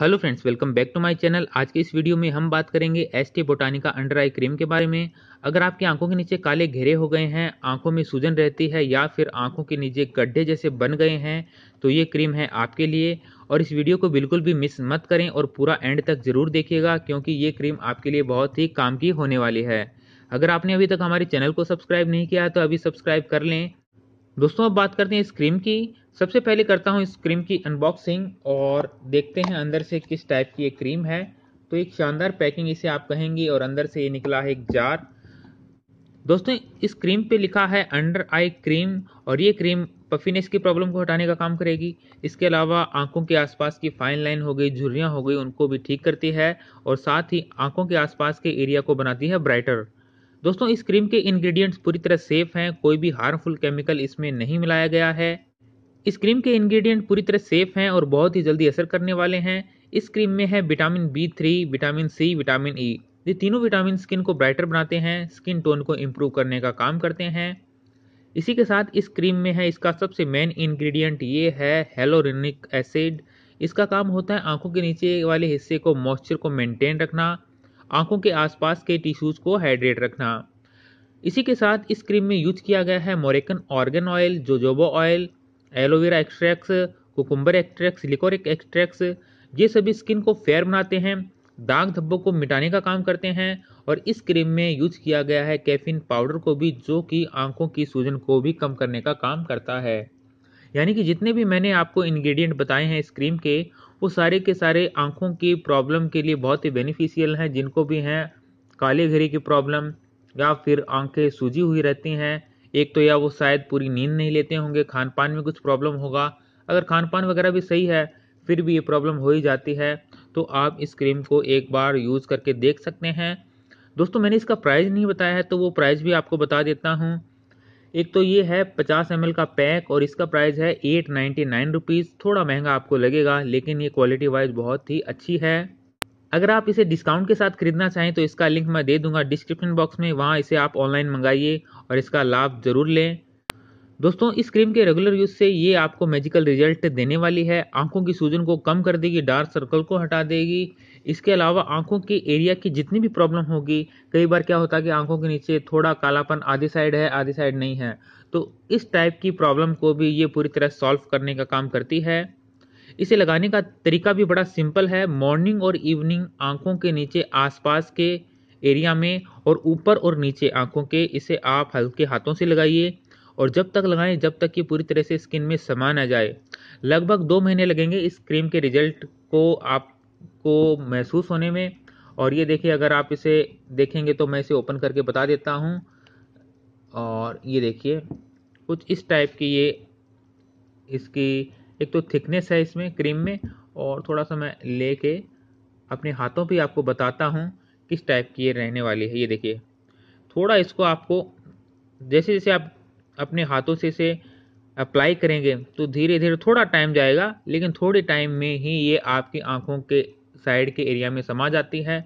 Hello friends welcome back to my channel आज के इस वीडियो में हम बात करेंगे S T Botanica under eye cream के बारे में अगर आपकी आंखों के नीचे काले घेरे हो गए हैं आंखों में सूजन रहती है या फिर आंखों के नीचे गड्ढे जैसे बन गए हैं तो ये क्रीम है आपके लिए और इस वीडियो को बिल्कुल भी मिस मत करें और पूरा एंड तक ज़रूर देखिएगा क्योंकि ये क्रीम आपके लिए बहुत ही काम की होने वाली है अगर आपने अभी तक हमारे चैनल को सब्सक्राइब नहीं किया तो अभी सब्सक्राइब कर लें दोस्तों अब बात करते हैं इस क्रीम की सबसे पहले करता हूँ इस क्रीम की अनबॉक्सिंग और देखते हैं अंदर से किस टाइप की ये क्रीम है तो एक शानदार पैकिंग इसे आप कहेंगे और अंदर से ये निकला है एक जार दोस्तों इस क्रीम पे लिखा है अंडर आई क्रीम और ये क्रीम पफीनेस की प्रॉब्लम को हटाने का काम करेगी इसके अलावा आंखों के आसपास की फाइन लाइन हो गई झुर्रियाँ हो गई उनको भी ठीक करती है और साथ ही आंखों के आसपास के एरिया को बनाती है ब्राइटर दोस्तों इस क्रीम के इंग्रेडिएंट्स पूरी तरह सेफ हैं कोई भी हार्मफुल केमिकल इसमें नहीं मिलाया गया है इस क्रीम के इंग्रेडिएंट पूरी तरह सेफ हैं और बहुत ही जल्दी असर करने वाले हैं इस क्रीम में है vitamin B three vitamin C vitamin E e. ये तीनों विटामिन स्किन को ब्राइटर बनाते हैं स्किन टोन को इम्प्रूव करने का काम करते हैं इसी के साथ इस क्रीम में है इसका सबसे मेन इंग्रेडिएंट ये है हेलोरिनिक एसिड इसका काम होता है आंखों के नीचे वाले हिस्से को मॉइस्चर को मेंटेन रखना आंखों के आसपास के टिश्यूज़ को हाइड्रेट रखना इसी के साथ इस क्रीम में यूज किया गया है Moroccan argan oil jojoba oil aloe vera extracts cucumber extracts liquorice extracts ये सभी स्किन को फेयर बनाते हैं दाग धब्बों को मिटाने का काम करते हैं और इस क्रीम में यूज किया गया है कैफीन पाउडर को भी जो कि आंखों की सूजन को भी कम करने का काम करता है यानी कि जितने भी मैंने आपको इंग्रेडिएंट बताए हैं इस क्रीम के वो सारे के सारे आँखों की प्रॉब्लम के लिए बहुत ही बेनिफिशियल हैं जिनको भी हैं काले घेरे की प्रॉब्लम या फिर आंखें सूजी हुई रहती हैं एक तो या वो शायद पूरी नींद नहीं लेते होंगे खान पान में कुछ प्रॉब्लम होगा अगर खान पान वगैरह भी सही है फिर भी ये प्रॉब्लम हो ही जाती है तो आप इस क्रीम को एक बार यूज़ करके देख सकते हैं दोस्तों मैंने इसका प्राइस नहीं बताया है तो वो प्राइस भी आपको बता देता हूँ एक तो ये है 50 एम का पैक और इसका प्राइस है एट नाइन्टी नाइन रुपीज़ थोड़ा महंगा आपको लगेगा लेकिन ये क्वालिटी वाइज बहुत ही अच्छी है अगर आप इसे डिस्काउंट के साथ खरीदना चाहें तो इसका लिंक मैं दे दूंगा डिस्क्रिप्शन बॉक्स में वहाँ इसे आप ऑनलाइन मंगाइए और इसका लाभ ज़रूर लें दोस्तों इस क्रीम के रेगुलर यूज से ये आपको मैजिकल रिजल्ट देने वाली है आंखों की सूजन को कम कर देगी डार्क सर्कल को हटा देगी इसके अलावा आंखों के एरिया की जितनी भी प्रॉब्लम होगी कई बार क्या होता है कि आंखों के नीचे थोड़ा कालापन आधी साइड है आधी साइड नहीं है तो इस टाइप की प्रॉब्लम को भी ये पूरी तरह सॉल्व करने का काम करती है इसे लगाने का तरीका भी बड़ा सिंपल है मॉर्निंग और इवनिंग आंखों के नीचे आसपास के एरिया में और ऊपर और नीचे आंखों के इसे आप हल्के हाथों से लगाइए और जब तक लगाएं जब तक कि पूरी तरह से स्किन में समा ना जाए लगभग दो महीने लगेंगे इस क्रीम के रिजल्ट को आपको महसूस होने में और ये देखिए अगर आप इसे देखेंगे तो मैं इसे ओपन करके बता देता हूँ और ये देखिए कुछ इस टाइप की ये इसकी एक तो थिकनेस है इसमें क्रीम में और थोड़ा सा मैं लेके अपने हाथों पे आपको बताता हूँ किस टाइप की ये रहने वाली है ये देखिए थोड़ा इसको आपको जैसे जैसे आप अपने हाथों से इसे अप्लाई करेंगे तो धीरे धीरे थोड़ा टाइम जाएगा लेकिन थोड़े टाइम में ही ये आपकी आँखों के साइड के एरिया में समा जाती है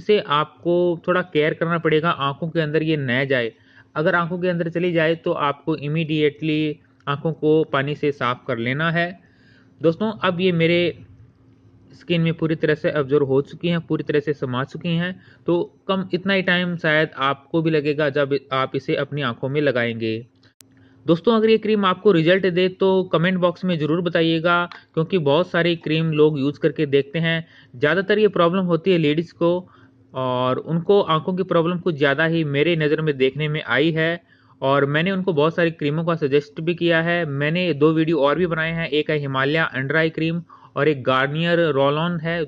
इसे आपको थोड़ा केयर करना पड़ेगा आँखों के अंदर ये न जाए अगर आँखों के अंदर चली जाए तो आपको इमीडिएटली आँखों को पानी से साफ कर लेना है दोस्तों अब ये मेरे स्किन में पूरी तरह से ऑब्जर्व हो चुकी हैं पूरी तरह से समा चुकी हैं तो कम इतना ही टाइम शायद आपको भी लगेगा जब आप इसे अपनी आँखों में लगाएंगे दोस्तों अगर ये क्रीम आपको रिजल्ट दे तो कमेंट बॉक्स में ज़रूर बताइएगा क्योंकि बहुत सारी क्रीम लोग यूज़ करके देखते हैं ज़्यादातर ये प्रॉब्लम होती है लेडीज़ को और उनको आंखों की प्रॉब्लम कुछ ज़्यादा ही मेरे नज़र में देखने में आई है और मैंने उनको बहुत सारी क्रीमों का सजेस्ट भी किया है मैंने दो वीडियो और भी बनाए हैं एक है हिमालय अंडर आई क्रीम और एक गार्नियर रोल ऑन है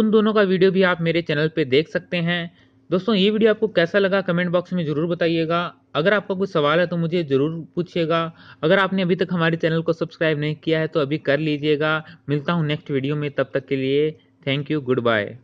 उन दोनों का वीडियो भी आप मेरे चैनल पर देख सकते हैं दोस्तों ये वीडियो आपको कैसा लगा कमेंट बॉक्स में ज़रूर बताइएगा अगर आपका कुछ सवाल है तो मुझे ज़रूर पूछिएगा अगर आपने अभी तक हमारे चैनल को सब्सक्राइब नहीं किया है तो अभी कर लीजिएगा मिलता हूँ नेक्स्ट वीडियो में तब तक के लिए थैंक यू गुड बाय